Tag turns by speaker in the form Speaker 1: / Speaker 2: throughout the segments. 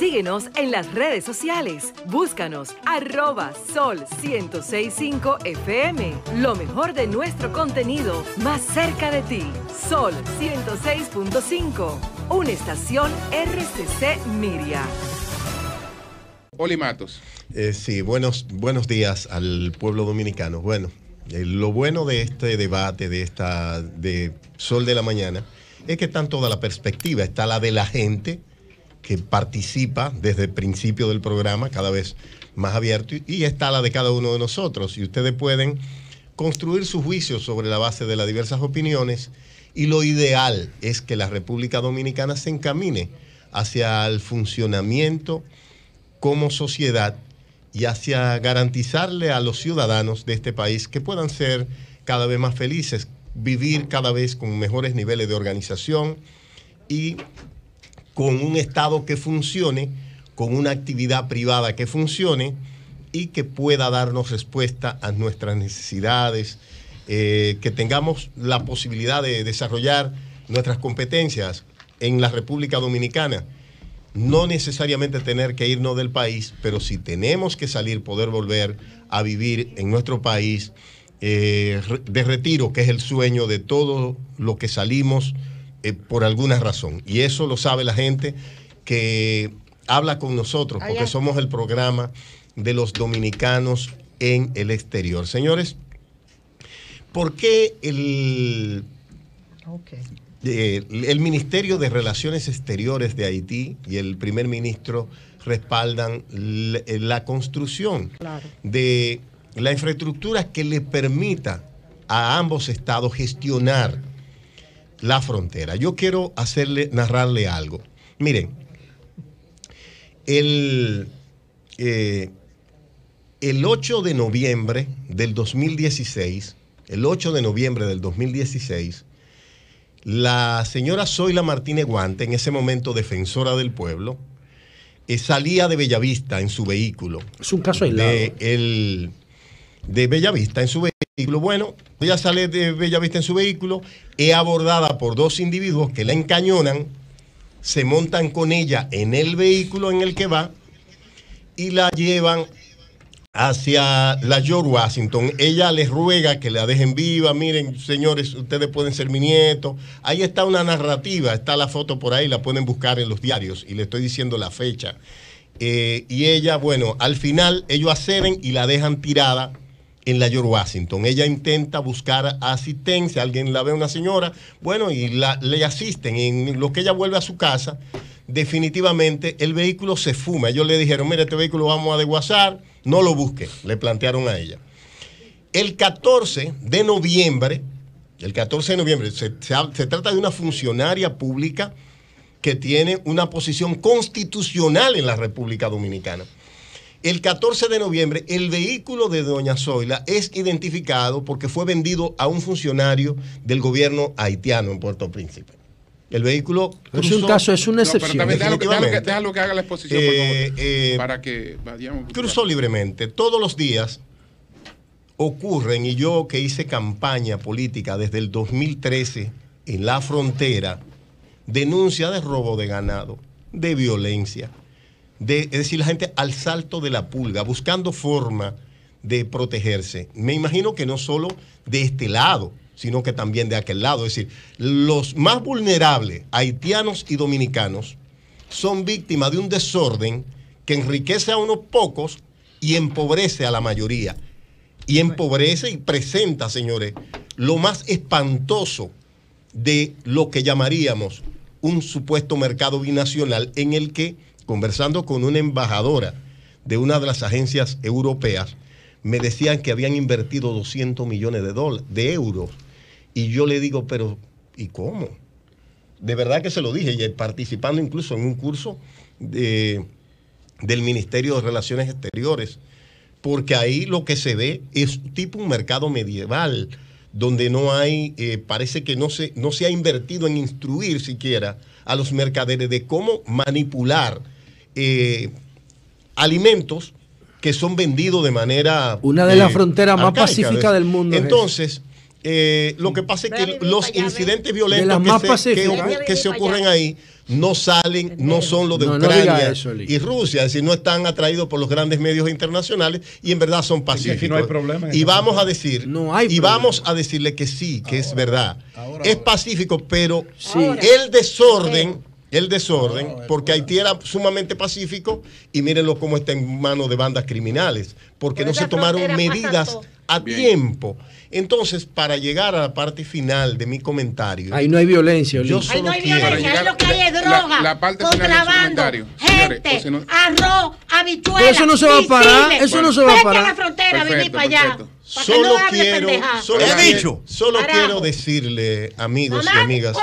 Speaker 1: Síguenos en las redes sociales. Búscanos arroba sol 1065 FM. Lo mejor de nuestro contenido más cerca de ti. Sol 106.5. Una estación RCC Miria. Olimatos. Matos. Eh, sí, buenos, buenos días al pueblo dominicano. Bueno, eh, lo bueno de este debate, de esta de Sol de la Mañana, es que están toda la perspectiva, está la de la gente, que participa desde el principio del programa, cada vez más abierto, y está la de cada uno de nosotros. Y ustedes pueden construir su juicio sobre la base de las diversas opiniones, y lo ideal es que la República Dominicana se encamine hacia el funcionamiento como sociedad y hacia garantizarle a los ciudadanos de este país que puedan ser cada vez más felices, vivir cada vez con mejores niveles de organización y con un Estado que funcione, con una actividad privada que funcione y que pueda darnos respuesta a nuestras necesidades, eh, que tengamos la posibilidad de desarrollar nuestras competencias en la República Dominicana. No necesariamente tener que irnos del país, pero si tenemos que salir, poder volver a vivir en nuestro país eh, de retiro, que es el sueño de todo lo que salimos eh, por alguna razón. Y eso lo sabe la gente que habla con nosotros, porque somos el programa de los dominicanos en el exterior. Señores, ¿por qué el, eh, Ministerio de Relaciones Exteriores de Haití y el primer ministro respaldan eh, la, construcción de la infraestructura que le permita a ambos estados gestionar la frontera. Yo quiero hacerle, narrarle algo. Miren, el, eh, el 8 de noviembre del 2016, el 8 de noviembre del 2016, la señora Zoila Martínez Guante, en ese momento defensora del pueblo, eh, salía de Bellavista en su vehículo. Es un caso aislado. De, de Bellavista en su vehículo bueno, ella sale de Bella Vista en su vehículo, es abordada por dos individuos que la encañonan, se montan con ella en el vehículo en el que va y la llevan hacia la George Washington. Ella les ruega que la dejen viva. Miren, señores, ustedes pueden ser mi nieto. Ahí está una narrativa, está la foto por ahí, la pueden buscar en los diarios y le estoy diciendo la fecha. Eh, y ella, bueno, al final ellos acceden y la dejan tirada en la York Washington. Ella intenta buscar asistencia, alguien la ve una señora, bueno, y le asisten. En lo que ella vuelve a su casa, definitivamente el vehículo se fuma. Ellos le dijeron, mira, este vehículo vamos a desguazar, no lo busque, le plantearon a ella. El 14 de noviembre, el 14 de noviembre, se trata de una funcionaria pública que tiene una posición constitucional en la República Dominicana. El 14 de noviembre, el vehículo de Doña Zoila es identificado porque fue vendido a un funcionario del gobierno haitiano en Puerto Príncipe. El vehículo. Cruzó. Es un caso, es una excepción. que, haga la exposición, eh, eh, para que Cruzó libremente. Todos los días ocurren, y yo que hice campaña política desde el 2013 en la frontera, denuncia de robo de ganado, de violencia, de, es decir, la gente al salto de la pulga, buscando forma de protegerse. Me imagino que no solo de este lado, sino que también de aquel lado. Es decir, los más vulnerables, haitianos y dominicanos, son víctimas de un desorden que enriquece a unos pocos y empobrece a la mayoría. Y empobrece y presenta, señores, lo más espantoso de lo que llamaríamos un supuesto mercado binacional en el que conversando con una embajadora de una de las agencias europeas, me decían que habían invertido 200 millones de, dólares, de euros. Y yo le digo, pero ¿y cómo? De verdad que se lo dije, y participando incluso en un curso del Ministerio de Relaciones Exteriores, porque ahí lo que se ve es tipo un mercado medieval, donde no hay, eh, parece que no se, no se ha invertido en instruir siquiera a los mercaderes de cómo manipular eh, alimentos que son vendidos de manera... Una de las eh, fronteras más pacíficas del mundo. Entonces, eh, lo que pasa es que los incidentes violentos que se, ocurren ahí no salen, no son los de Ucrania y Rusia, es decir, no están atraídos por los grandes medios internacionales y en verdad son pacíficos. y vamos a decir, y vamos a decirle que sí, que es verdad. es pacífico, pero el desorden el desorden, porque Haití era sumamente pacífico y mírenlo cómo está en manos de bandas criminales, porque no se tomaron medidas a tiempo. Entonces, para llegar a la parte final de mi comentario. Ahí no hay violencia, yo solo Ahí no hay violencia, es lo que hay es droga. La, parte contrabando, final gente, Señores, arroz, habichuelas. eso no se va a parar, eso no se va a parar. la frontera, para allá. Solo quiero, solo, solo quiero decirle, amigos y amigas.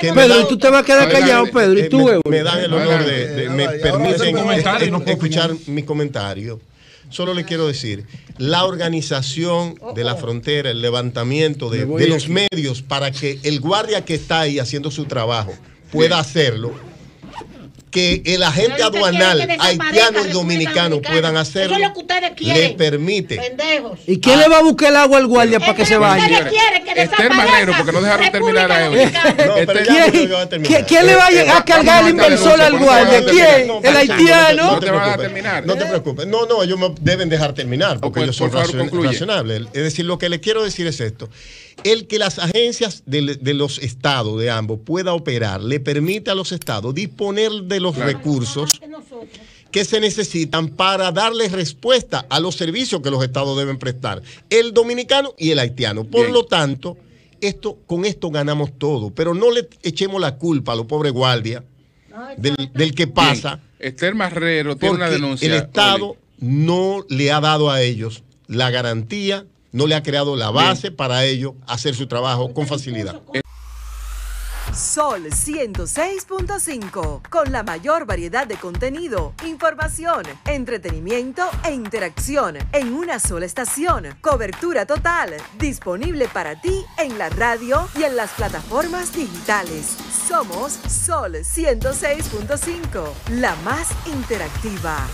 Speaker 1: Pedro, tú te vas a quedar callado, eh, Pedro, eh, me, dan el honor de, me permiten escuchar mi comentario. Solo le quiero decir, la organización de la frontera, el levantamiento de los medios para que el guardia que está ahí haciendo su trabajo pueda hacerlo que el agente aduanal haitiano y dominicano puedan hacer Le permite. ¿Y quién ah. le va a buscar el agua al guardia para que, se vaya? Esther Marrero, porque no dejaron terminar a él. Este, ¿Quién, ¿Quién le va a eh, llegar eh, a cargar el inversor al guardia? ¿Quién? ¿El haitiano? No te van a terminar. No te preocupes. No, no, ellos me deben dejar terminar porque ellos son razonables. Es decir, lo que le quiero decir es esto el que las agencias de, los estados de ambos pueda operar le permite a los estados disponer de los recursos que se necesitan para darle respuesta a los servicios que los estados deben prestar, el dominicano y el haitiano. Por lo tanto, esto, con esto ganamos todo, pero no le echemos la culpa a los pobres guardias del, que pasa. Bien. Marrero tiene una denuncia. El Estado no le ha dado a ellos la garantía no le ha creado la base para ello hacer su trabajo con facilidad. Sol 106.5, con la mayor variedad de contenido, información, entretenimiento e interacción en una sola estación. Cobertura total, disponible para ti en la radio y en las plataformas digitales. Somos Sol 106.5, la más interactiva.